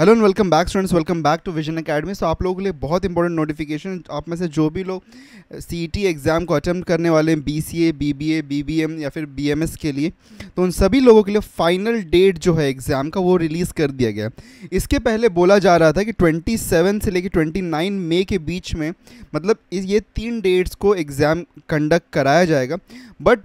Hello and welcome back students welcome back to vision academy so आप लोगों के लिए बहुत इंपॉर्टेंट नोटिफिकेशन आप में से जो भी लोग सीईटी एग्ज़ाम e को अटैम्प्ट करने वाले हैं बीसीए बीबीए बीबीएम या फिर बीएमएस के लिए तो उन सभी लोगों के लिए फाइनल डेट जो है एग्ज़ाम का वो रिलीज़ कर दिया गया इसके पहले बोला जा रहा था कि ट्वेंटी से लेकर ट्वेंटी मई के बीच में मतलब ये तीन डेट्स को एग्ज़ाम कंडक्ट कराया जाएगा बट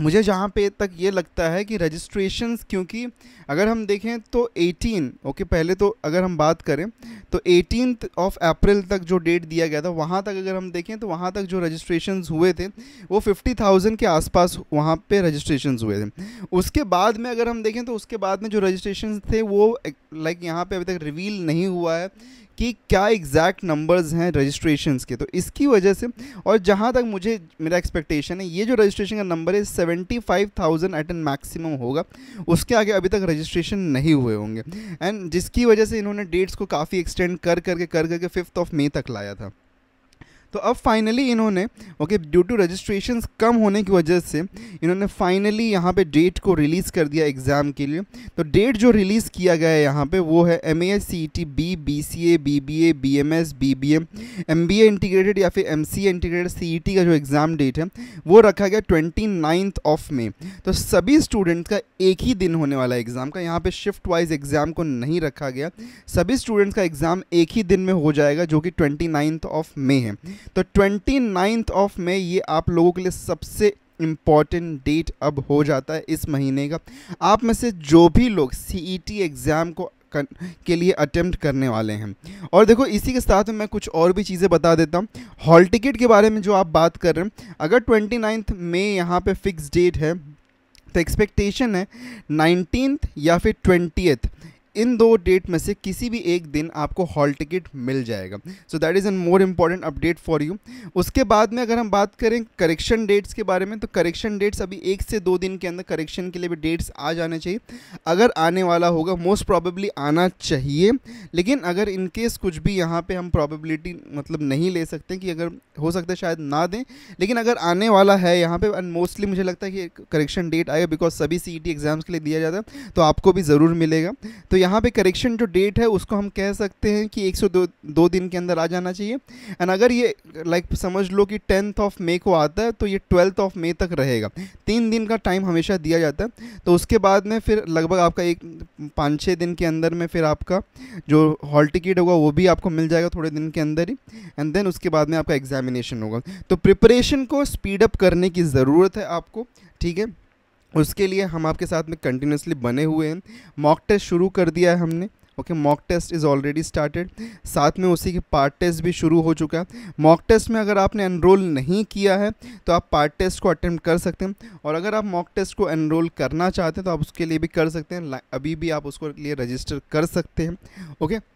मुझे जहाँ पे तक ये लगता है कि रजिस्ट्रेशन क्योंकि अगर हम देखें तो 18 ओके okay, पहले तो अगर हम बात करें तो एटीन ऑफ अप्रैल तक जो डेट दिया गया था वहाँ तक अगर हम देखें तो वहाँ तक जो रजिस्ट्रेशन हुए थे वो 50,000 के आसपास वहाँ पे रजिस्ट्रेशन हुए थे उसके बाद में अगर हम देखें तो उसके बाद में जो रजिस्ट्रेशन थे वो लाइक यहाँ पर अभी तक रिवील नहीं हुआ है कि क्या एग्जैक्ट नंबर्स हैं रजिस्ट्रेशन के तो इसकी वजह से और जहाँ तक मुझे मेरा एक्सपेक्टेशन है ये जो रजिस्ट्रेशन का नंबर है seventy five thousand eight an maximum होगा उसके आगे अभी तक रजिस्ट्रेशन नहीं हुए होंगे एंड जिसकी वजह से इन्होंने डेट्स को काफ़ी एक्सटेंड कर करके कर करके फिफ्थ ऑफ मे तक लाया था तो अब फाइनली इन्होंने ओके ड्यू टू रजिस्ट्रेशन कम होने की वजह से इन्होंने फाइनली यहाँ पे डेट को रिलीज़ कर दिया एग्ज़ाम के लिए तो डेट जो रिलीज़ किया गया है यहाँ पे वो है M A S C T B B C A B B A B M S B B M M B A integrated या फिर M C A integrated C E T का जो एग्ज़ाम डेट है वो रखा गया twenty ninth of May तो सभी स्टूडेंट्स का एक ही दिन होने वाला एग्ज़ाम का यहाँ पर शिफ्ट वाइज एग्ज़ाम को नहीं रखा गया सभी स्टूडेंट्स का एग्ज़ाम एक ही दिन में हो जाएगा जो कि ट्वेंटी नाइन्थ ऑफ मे है तो ट्वेंटी नाइन्थ ऑफ मे ये आप लोगों के लिए सबसे इम्पॉर्टेंट डेट अब हो जाता है इस महीने का आप में से जो भी लोग सी एग्ज़ाम e को कर, के लिए अटैम्प्ट करने वाले हैं और देखो इसी के साथ में मैं कुछ और भी चीज़ें बता देता हूँ हॉल टिकट के बारे में जो आप बात कर रहे हैं अगर ट्वेंटी नाइन्थ मे यहाँ पर फिक्स डेट है तो एक्सपेक्टेशन है नाइनटीन या फिर ट्वेंटी इन दो डेट में से किसी भी एक दिन आपको हॉल टिकट मिल जाएगा so that is an more important update for you उसके बाद में अगर हम बात करें करेक्शन डेट्स के बारे में तो करेक्शन डेट्स अभी एक से दो दिन के अंदर करेक्शन के लिए भी डेट्स आ जाने चाहिए अगर आने वाला होगा मोस्ट प्रॉबेबली आना चाहिए लेकिन अगर इनकेस कुछ भी यहाँ पर हम प्रॉबेबिलिटी मतलब नहीं ले सकते कि अगर हो सकता है शायद ना दें लेकिन अगर आने वाला है यहाँ पर एंड मोस्टली मुझे लगता है कि करेक्शन डेट आएगा बिकॉज सभी सी एग्ज़ाम्स e के लिए दिया जाता है तो आपको भी ज़रूर मिलेगा तो यहाँ पे करेक्शन जो डेट है उसको हम कह सकते हैं कि 102 दो दिन के अंदर आ जाना चाहिए एंड अगर ये लाइक like, समझ लो कि टेंथ ऑफ मे को आता है तो ये ट्वेल्थ ऑफ मे तक रहेगा तीन दिन का टाइम हमेशा दिया जाता है तो उसके बाद में फिर लगभग आपका एक पाँच छः दिन के अंदर में फिर आपका जो हॉल टिकट होगा वो भी आपको मिल जाएगा थोड़े दिन के अंदर ही एंड देन उसके बाद में आपका एग्जामिनेशन होगा तो प्रिपरेशन को स्पीडअप करने की ज़रूरत है आपको ठीक है उसके लिए हम आपके साथ में कंटिन्यूसली बने हुए हैं मॉक टेस्ट शुरू कर दिया है हमने okay mock test is already started साथ में उसी के पार्ट टेस्ट भी शुरू हो चुका है मॉक टेस्ट में अगर आपने एनरोल नहीं किया है तो आप पार्ट टेस्ट को अटेम्प्ट कर सकते हैं और अगर आप मॉक टेस्ट को एनरोल करना चाहते हैं तो आप उसके लिए भी कर सकते हैं अभी भी आप उसको लिए रजिस्टर कर सकते हैं ओके okay?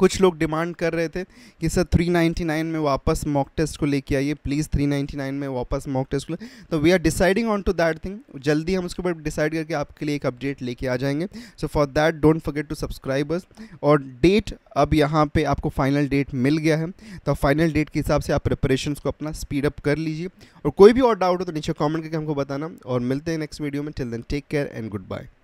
कुछ लोग डिमांड कर रहे थे कि सर 399 में वापस मॉक टेस्ट को लेके आइए प्लीज़ 399 में वापस मॉक टेस्ट को तो we are deciding on to that thing जल्दी हम उसके ऊपर डिसाइड करके आपके लिए एक अपडेट लेके आ जाएंगे so for that don't forget to subscribers और डेट अब यहाँ पर आपको फाइनल डेट मिल गया है तो फाइनल डेट के हिसाब से आप प्रिपरेशन को अपना स्पीडअप कर लीजिए और कोई भी और डाउट हो तो नीचे कॉमेंट करके हमको बताना और मिलते हैं नेक्स्ट वीडियो में till then take care and good bye